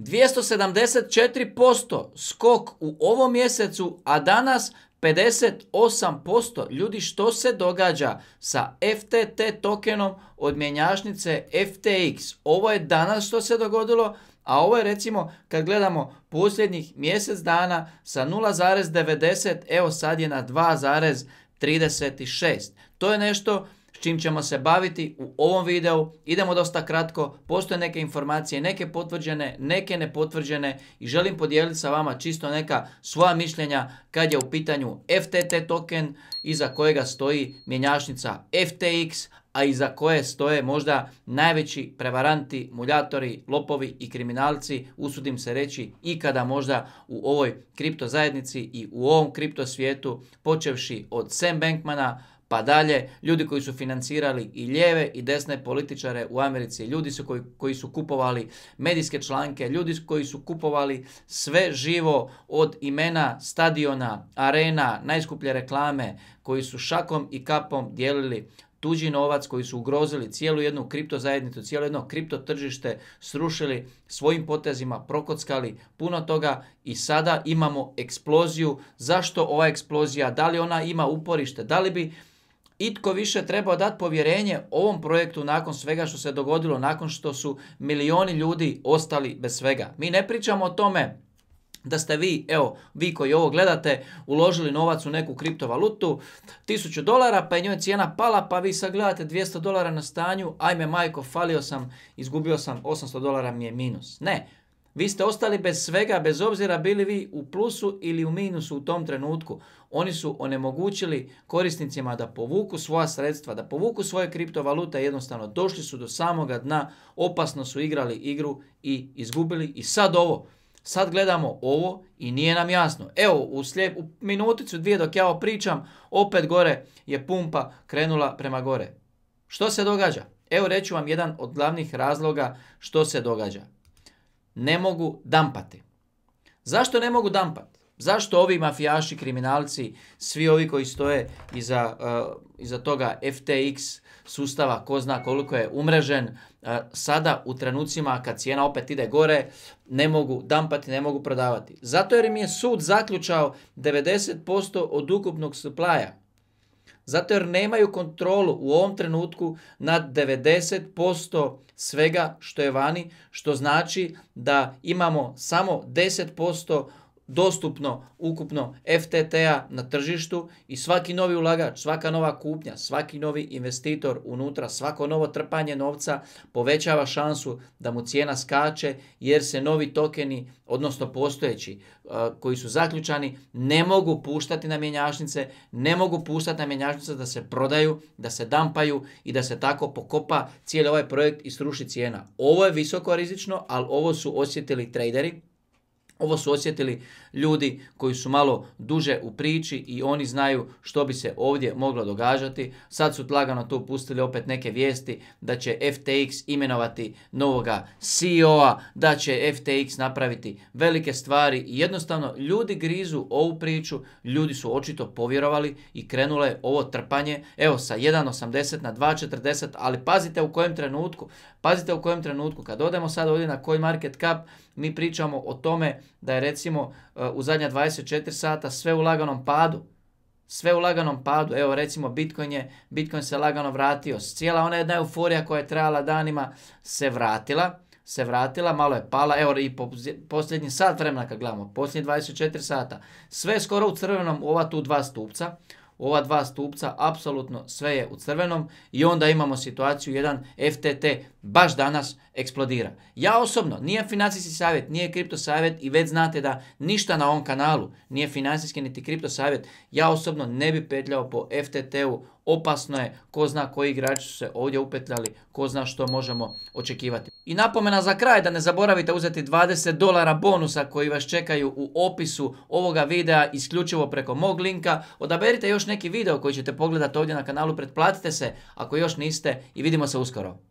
274% skok u ovom mjesecu, a danas 58%. Ljudi, što se događa sa FTT tokenom od mjenjačnice FTX? Ovo je danas što se dogodilo, a ovo je recimo kad gledamo posljednjih mjesec dana sa 0,90, evo sad je na 2,36. To je nešto s čim ćemo se baviti u ovom videu. Idemo dosta kratko, postoje neke informacije, neke potvrđene, neke nepotvrđene i želim podijeliti sa vama čisto neka svoja mišljenja kad je u pitanju FTT token iza kojega stoji mjenjašnica FTX, a iza koje stoje možda najveći prevaranti, muljatori, lopovi i kriminalci, usudim se reći, ikada možda u ovoj kripto zajednici i u ovom kripto svijetu, počevši od Sam Bankmana, pa dalje, ljudi koji su financirali i lijeve i desne političare u Americi, ljudi su koji, koji su kupovali medijske članke, ljudi koji su kupovali sve živo od imena stadiona, arena, najskuplje reklame, koji su šakom i kapom dijelili tuđi novac koji su ugrozili cijelu jednu kripto zajednicu, cijelo jedno kripto tržište, srušili svojim potezima, prokockali puno toga i sada imamo eksploziju. Zašto ova eksplozija? Da li ona ima uporište? Da li bi itko više trebao dati povjerenje ovom projektu nakon svega što se dogodilo, nakon što su milioni ljudi ostali bez svega. Mi ne pričamo o tome da ste vi, evo, vi koji ovo gledate, uložili novac u neku kriptovalutu, 1000 dolara, pa je njoj cijena pala, pa vi sad gledate 200 dolara na stanju, ajme majko, falio sam, izgubio sam, 800 dolara mi je minus. Ne, vi ste ostali bez svega, bez obzira bili vi u plusu ili u minusu u tom trenutku. Oni su onemogućili korisnicima da povuku svoja sredstva, da povuku svoje kriptovalute, jednostavno došli su do samoga dna, opasno su igrali igru i izgubili. I sad ovo, sad gledamo ovo i nije nam jasno. Evo, u, slijep, minuticu, dvije dok ja ovo pričam, opet gore je pumpa krenula prema gore. Što se događa? Evo reću vam jedan od glavnih razloga što se događa ne mogu dampati. Zašto ne mogu dampati? Zašto ovi mafijaši, kriminalci, svi ovi koji stoje iza, eh, iza toga FTX sustava, ko zna koliko je umrežen, eh, sada u trenucima kad cijena opet ide gore, ne mogu dampati, ne mogu prodavati. Zato jer im je sud zaključao 90% od ukupnog suplaja. Zato jer nemaju kontrolu u ovom trenutku nad 90% svega što je vani, što znači da imamo samo 10% dostupno ukupno FTT-a na tržištu i svaki novi ulagač, svaka nova kupnja, svaki novi investitor unutra, svako novo trpanje novca povećava šansu da mu cijena skače jer se novi tokeni, odnosno postojeći e, koji su zaključani, ne mogu puštati na mjenjačnice, ne mogu puštati na mjenjačnice da se prodaju, da se dampaju i da se tako pokopa cijeli ovaj projekt i sruši cijena. Ovo je visoko rizično, ali ovo su osjetili traderi, ovo su osjetili ljudi koji su malo duže u priči i oni znaju što bi se ovdje moglo događati. Sad su lagano tu pustili opet neke vijesti da će FTX imenovati novoga CEO-a, da će FTX napraviti velike stvari i jednostavno ljudi grizu ovu priču, ljudi su očito povjerovali i krenulo je ovo trpanje, evo sa 1.80 na 2.40, ali pazite u kojem trenutku, pazite u kojem trenutku, kad odemo sad ovdje na koji market cap, mi pričamo o tome da je recimo eh, u zadnja 24 sata sve u laganom padu. Sve u laganom padu. Evo recimo Bitcoin je, Bitcoin se lagano vratio. Cijela ona jedna euforija koja je trajala danima se vratila se vratila, malo je pala, evo i po, posljednji sat vremena kad gledamo, posljednji 24 sata, sve skoro u crvenom, ova tu dva stupca, ova dva stupca apsolutno sve je u crvenom i onda imamo situaciju jedan FTT baš danas eksplodira. Ja osobno, nije financijski savjet, nije kripto savjet i već znate da ništa na ovom kanalu nije financijski niti kripto savjet. Ja osobno ne bi petljao po FTT-u opasno je, ko zna koji igrači su se ovdje upetljali, ko zna što možemo očekivati. I napomena za kraj da ne zaboravite uzeti 20 dolara bonusa koji vas čekaju u opisu ovoga videa isključivo preko mog linka. Odaberite još neki video koji ćete pogledati ovdje na kanalu, pretplatite se ako još niste i vidimo se uskoro.